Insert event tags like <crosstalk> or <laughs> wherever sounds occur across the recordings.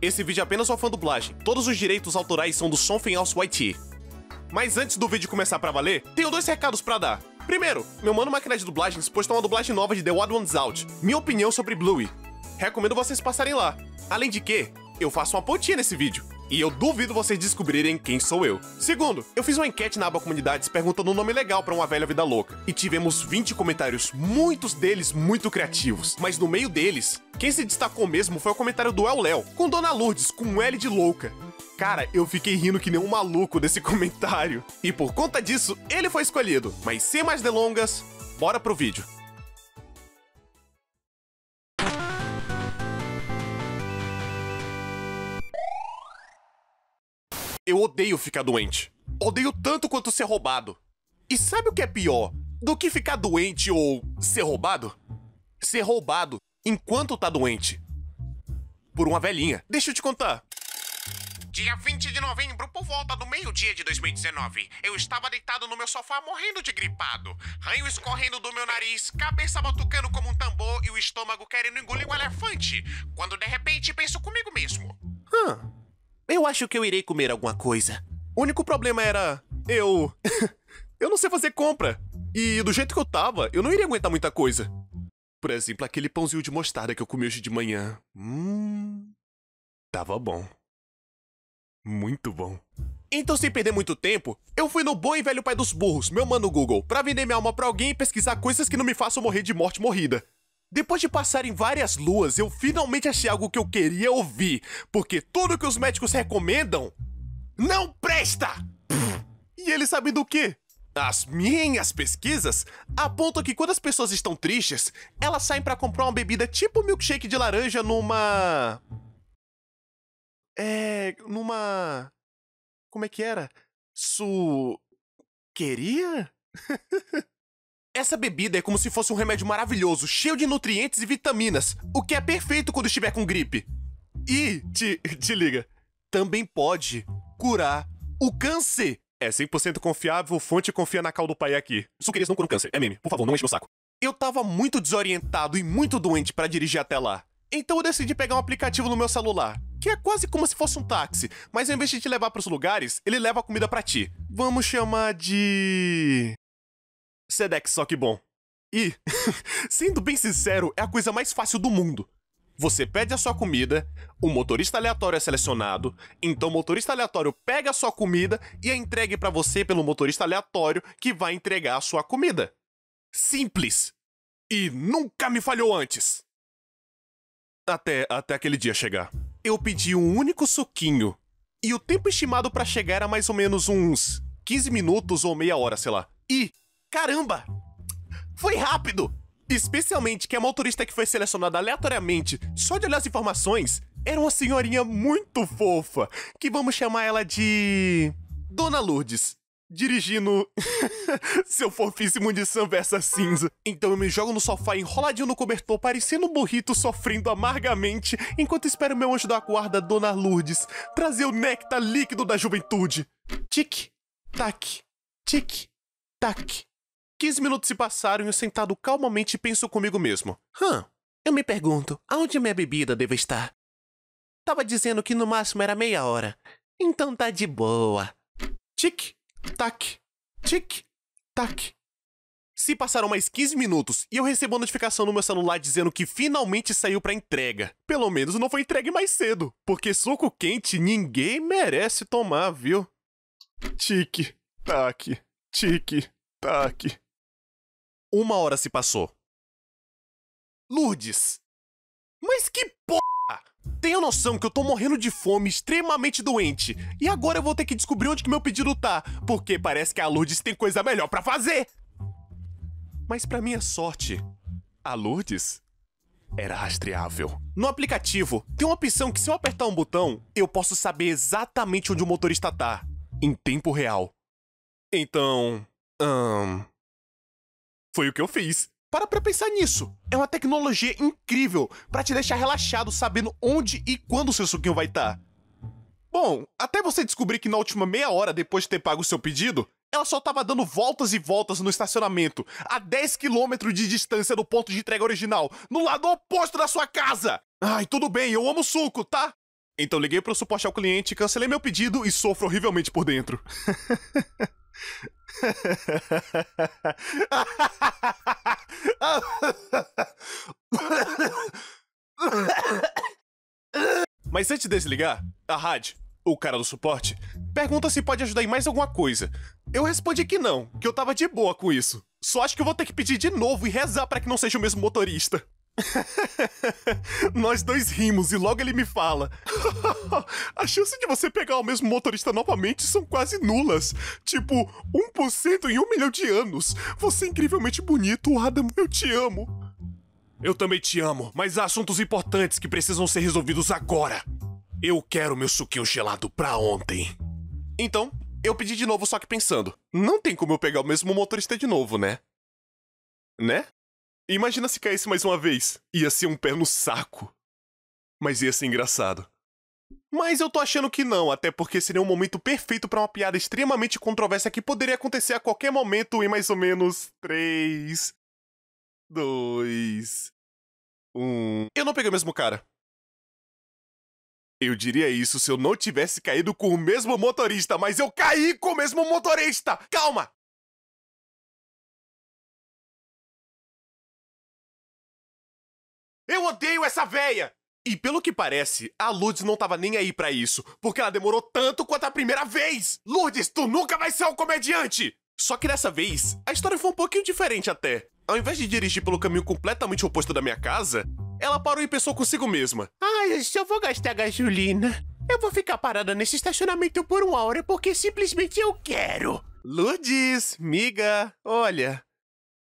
Esse vídeo é apenas uma fã dublagem. Todos os direitos autorais são do Something Else YT. Mas antes do vídeo começar pra valer, tenho dois recados pra dar. Primeiro, meu mano máquina de dublagens postou uma dublagem nova de The Wild Ones Out, minha opinião sobre Bluey. Recomendo vocês passarem lá. Além de que, eu faço uma pontinha nesse vídeo. E eu duvido vocês descobrirem quem sou eu. Segundo, eu fiz uma enquete na aba comunidades perguntando um nome legal para uma velha vida louca. E tivemos 20 comentários, muitos deles muito criativos. Mas no meio deles, quem se destacou mesmo foi o comentário do El Léo, com Dona Lourdes, com um L de louca. Cara, eu fiquei rindo que nem um maluco desse <laughs> comentário. E por conta disso, ele foi escolhido. Mas sem mais delongas, bora pro vídeo. Eu odeio ficar doente. Odeio tanto quanto ser roubado. E sabe o que é pior do que ficar doente ou ser roubado? Ser roubado enquanto tá doente. Por uma velhinha. Deixa eu te contar. Dia 20 de novembro, por volta do meio-dia de 2019, eu estava deitado no meu sofá morrendo de gripado. Ranho escorrendo do meu nariz, cabeça batucando como um tambor e o estômago querendo engolir um elefante. Quando de repente penso comigo mesmo. Hum, eu acho que eu irei comer alguma coisa. O único problema era. Eu. <laughs> eu não sei fazer compra. E do jeito que eu tava, eu não iria aguentar muita coisa. Por exemplo, aquele pãozinho de mostarda que eu comi hoje de manhã. Hum. Tava bom. Muito bom. Então, sem perder muito tempo, eu fui no bom e velho pai dos burros, meu mano Google, para vender minha alma pra alguém e pesquisar coisas que não me façam morrer de morte morrida. Depois de passar em várias luas, eu finalmente achei algo que eu queria ouvir, porque tudo que os médicos recomendam não presta! E ele sabe do quê? As minhas pesquisas apontam que quando as pessoas estão tristes, elas saem para comprar uma bebida tipo milkshake de laranja numa. É. numa. Como é que era? Su. queria? <laughs> Essa bebida é como se fosse um remédio maravilhoso, cheio de nutrientes e vitaminas, o que é perfeito quando estiver com gripe. E, te, <laughs> te liga, também pode curar o câncer. É 100% confiável, fonte confia na cal do pai aqui. Sucrilhos não curam câncer, é meme. Por favor, não enche o saco. Eu tava muito desorientado e muito doente para dirigir até lá. Então eu decidi pegar um aplicativo no meu celular, que é quase como se fosse um táxi, mas ao invés de te levar para os lugares, ele leva a comida para ti. Vamos chamar de Sedex, só que bom. E, <laughs> sendo bem sincero, é a coisa mais fácil do mundo. Você pede a sua comida, o motorista aleatório é selecionado, então o motorista aleatório pega a sua comida e a é entregue para você pelo motorista aleatório que vai entregar a sua comida. Simples. E nunca me falhou antes. Até até aquele dia chegar. Eu pedi um único suquinho e o tempo estimado para chegar era mais ou menos uns 15 minutos ou meia hora, sei lá. E Caramba! Foi rápido! Especialmente que a motorista que foi selecionada aleatoriamente, só de olhar as informações, era uma senhorinha muito fofa, que vamos chamar ela de. Dona Lourdes. Dirigindo <laughs> seu fofíssimo de versa cinza. Então eu me jogo no sofá enroladinho no cobertor, parecendo um burrito sofrendo amargamente, enquanto espero meu anjo da guarda, Dona Lourdes, trazer o néctar líquido da juventude. Tic, tac, tic, tac. 15 minutos se passaram e eu sentado calmamente penso comigo mesmo. Hã? Hum, eu me pergunto, aonde minha bebida deve estar? Tava dizendo que no máximo era meia hora. Então tá de boa. Tic, tac, tic, tac. Se passaram mais 15 minutos e eu recebo a notificação no meu celular dizendo que finalmente saiu pra entrega. Pelo menos não foi entregue mais cedo, porque suco quente ninguém merece tomar, viu? Tic, tac, tic, tac. Uma hora se passou. Lourdes! Mas que porra! Tenho noção que eu tô morrendo de fome, extremamente doente, e agora eu vou ter que descobrir onde que meu pedido tá, porque parece que a Lourdes tem coisa melhor para fazer! Mas para minha sorte, a Lourdes era rastreável. No aplicativo, tem uma opção que se eu apertar um botão, eu posso saber exatamente onde o motorista tá, em tempo real. Então. Hum, foi o que eu fiz. Para pra pensar nisso. É uma tecnologia incrível para te deixar relaxado sabendo onde e quando o seu suquinho vai estar. Tá. Bom, até você descobrir que na última meia hora depois de ter pago o seu pedido, ela só tava dando voltas e voltas no estacionamento, a 10 km de distância do ponto de entrega original, no lado oposto da sua casa! Ai, tudo bem, eu amo suco, tá? Então liguei pro suporte ao cliente, cancelei meu pedido e sofro horrivelmente por dentro. <laughs> <laughs> Mas antes de desligar, a rádio, o cara do suporte, pergunta se pode ajudar em mais alguma coisa. Eu respondi que não, que eu tava de boa com isso. Só acho que eu vou ter que pedir de novo e rezar para que não seja o mesmo motorista. <laughs> Nós dois rimos e logo ele me fala: <laughs> A chance de você pegar o mesmo motorista novamente são quase nulas. Tipo, 1% em um milhão de anos. Você é incrivelmente bonito, Adam. Eu te amo. Eu também te amo, mas há assuntos importantes que precisam ser resolvidos agora. Eu quero meu suquinho gelado pra ontem. Então, eu pedi de novo, só que pensando: Não tem como eu pegar o mesmo motorista de novo, né? Né? Imagina se caísse mais uma vez. Ia ser um pé no saco. Mas ia ser engraçado. Mas eu tô achando que não, até porque seria um momento perfeito para uma piada extremamente controversa que poderia acontecer a qualquer momento em mais ou menos 3, 2, 1. Eu não peguei o mesmo cara. Eu diria isso se eu não tivesse caído com o mesmo motorista, mas eu caí com o mesmo motorista! Calma! Eu odeio essa véia! E pelo que parece, a Lourdes não tava nem aí para isso, porque ela demorou tanto quanto a primeira vez! Lourdes, tu nunca vai ser um comediante! Só que dessa vez, a história foi um pouquinho diferente até. Ao invés de dirigir pelo caminho completamente oposto da minha casa, ela parou e pensou consigo mesma. Ai, se eu vou gastar gasolina, eu vou ficar parada nesse estacionamento por uma hora porque simplesmente eu quero. Lourdes, miga, olha,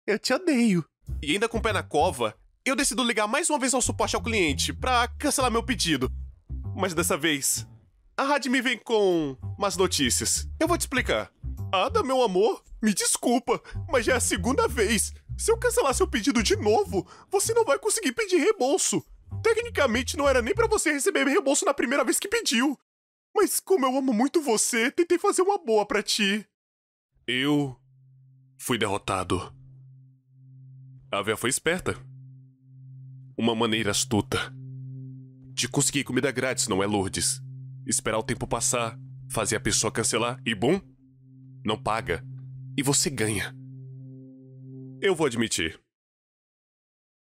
eu te odeio. E ainda com o pé na cova, eu decido ligar mais uma vez ao suporte ao cliente para cancelar meu pedido. Mas dessa vez, a rádio me vem com más notícias. Eu vou te explicar. Ada, meu amor, me desculpa, mas já é a segunda vez. Se eu cancelar seu pedido de novo, você não vai conseguir pedir reembolso. Tecnicamente não era nem para você receber reembolso na primeira vez que pediu. Mas como eu amo muito você, tentei fazer uma boa para ti. Eu fui derrotado. A véia foi esperta uma maneira astuta. De conseguir comida grátis, não é, Lourdes? Esperar o tempo passar, fazer a pessoa cancelar e, bum, não paga. E você ganha. Eu vou admitir.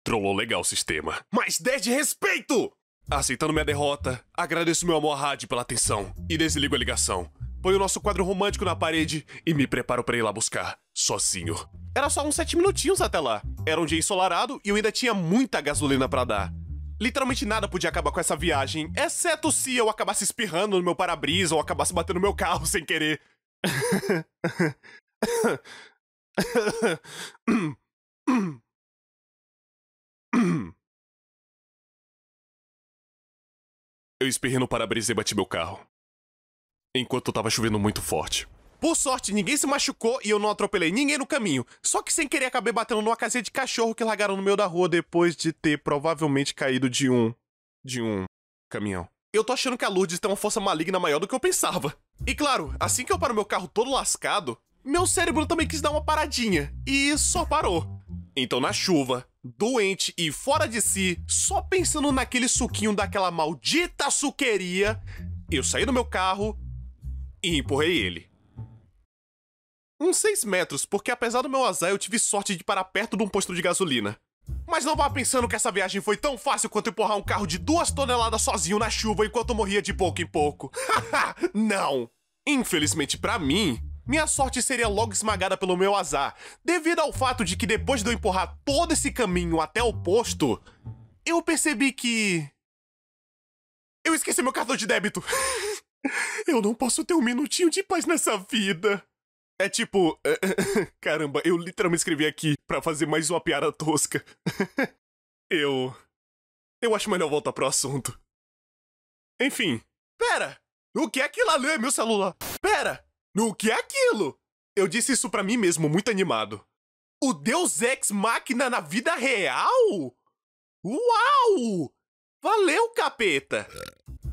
Trollou legal o sistema. Mas 10 de respeito! Aceitando minha derrota, agradeço meu amor à rádio pela atenção e desligo a ligação. Põe o nosso quadro romântico na parede e me preparo para ir lá buscar sozinho. Era só uns 7 minutinhos até lá. Era um dia ensolarado e eu ainda tinha muita gasolina para dar. Literalmente nada podia acabar com essa viagem, exceto se eu acabasse espirrando no meu para-brisa ou acabasse batendo no meu carro <laughs> sem querer. Eu espirrei no para-brisa e bati meu carro. Enquanto tava chovendo muito forte. Por sorte, ninguém se machucou e eu não atropelei ninguém no caminho. Só que sem querer acabei batendo numa casinha de cachorro que largaram no meio da rua depois de ter provavelmente caído de um. de um. caminhão. Eu tô achando que a Lourdes tem uma força maligna maior do que eu pensava. E claro, assim que eu paro meu carro todo lascado, meu cérebro também quis dar uma paradinha. E só parou. Então, na chuva, doente e fora de si, só pensando naquele suquinho daquela maldita suqueria, eu saí do meu carro e empurrei ele uns 6 metros, porque apesar do meu azar, eu tive sorte de parar perto de um posto de gasolina. Mas não vá pensando que essa viagem foi tão fácil quanto empurrar um carro de duas toneladas sozinho na chuva enquanto morria de pouco em pouco. <laughs> não! Infelizmente para mim, minha sorte seria logo esmagada pelo meu azar, devido ao fato de que depois de eu empurrar todo esse caminho até o posto, eu percebi que. Eu esqueci meu cartão de débito! <laughs> eu não posso ter um minutinho de paz nessa vida! É tipo. <laughs> Caramba, eu literalmente escrevi aqui para fazer mais uma piada tosca. <laughs> eu. Eu acho melhor voltar pro assunto. Enfim. Pera! O que é aquilo ali? É meu celular! Pera! O que é aquilo? Eu disse isso para mim mesmo, muito animado. O Deus Ex Máquina na vida real? Uau! Valeu, capeta!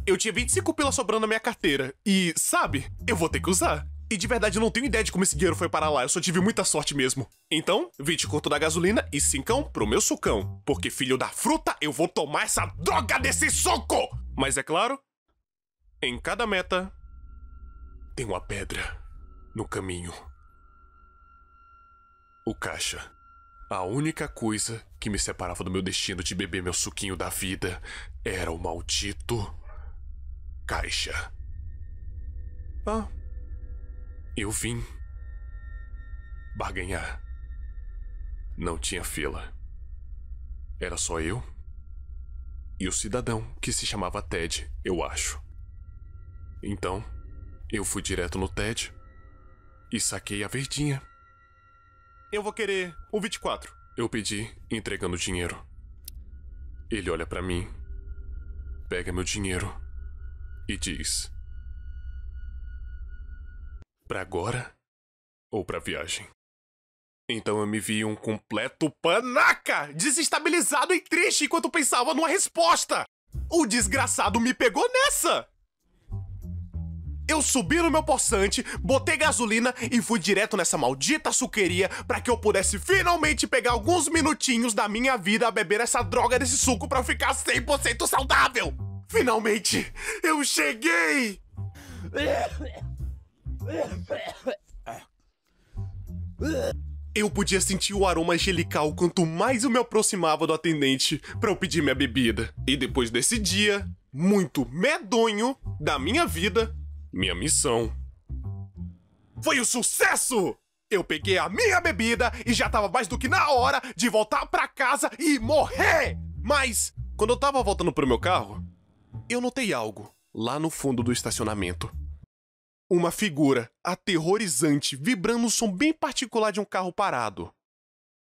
Eu tinha 25 pila sobrando na minha carteira e, sabe, eu vou ter que usar. E de verdade eu não tenho ideia de como esse dinheiro foi para lá, eu só tive muita sorte mesmo. Então, 20 conto da gasolina e 5 pro meu sucão. Porque filho da fruta, eu vou tomar essa droga desse suco! Mas é claro, em cada meta tem uma pedra no caminho. O caixa. A única coisa que me separava do meu destino de beber meu suquinho da vida era o maldito caixa. Ah, eu vim barganhar. Não tinha fila. Era só eu e o cidadão que se chamava Ted, eu acho. Então, eu fui direto no Ted e saquei a verdinha. Eu vou querer o 24. Eu pedi, entregando o dinheiro. Ele olha para mim, pega meu dinheiro e diz: para agora ou para viagem? Então eu me vi um completo panaca, desestabilizado e triste enquanto pensava numa resposta. O desgraçado me pegou nessa. Eu subi no meu poçante, botei gasolina e fui direto nessa maldita suqueria para que eu pudesse finalmente pegar alguns minutinhos da minha vida a beber essa droga desse suco para ficar 100% saudável. Finalmente, eu cheguei. Eu podia sentir o aroma angelical quanto mais eu me aproximava do atendente para eu pedir minha bebida. E depois desse dia, muito medonho da minha vida, minha missão foi um sucesso! Eu peguei a minha bebida e já tava mais do que na hora de voltar pra casa e morrer! Mas, quando eu tava voltando pro meu carro, eu notei algo lá no fundo do estacionamento. Uma figura aterrorizante vibrando um som bem particular de um carro parado.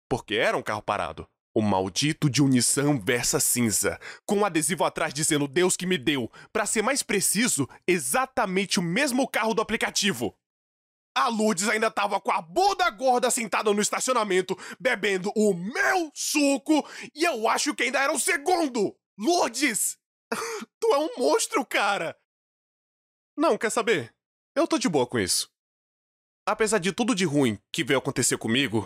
Porque era um carro parado. O maldito de um Nissan Versa cinza, com um adesivo atrás dizendo Deus que me deu, para ser mais preciso, exatamente o mesmo carro do aplicativo. A Lourdes ainda tava com a bunda gorda sentada no estacionamento, bebendo o meu suco, e eu acho que ainda era o segundo! Lourdes! <laughs> tu é um monstro, cara! Não, quer saber? Eu tô de boa com isso. Apesar de tudo de ruim que veio acontecer comigo,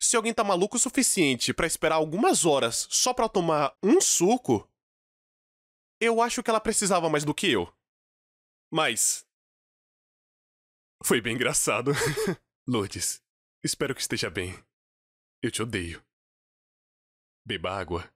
se alguém tá maluco o suficiente para esperar algumas horas só para tomar um suco, eu acho que ela precisava mais do que eu. Mas. Foi bem engraçado. <laughs> Lourdes, espero que esteja bem. Eu te odeio. Beba água.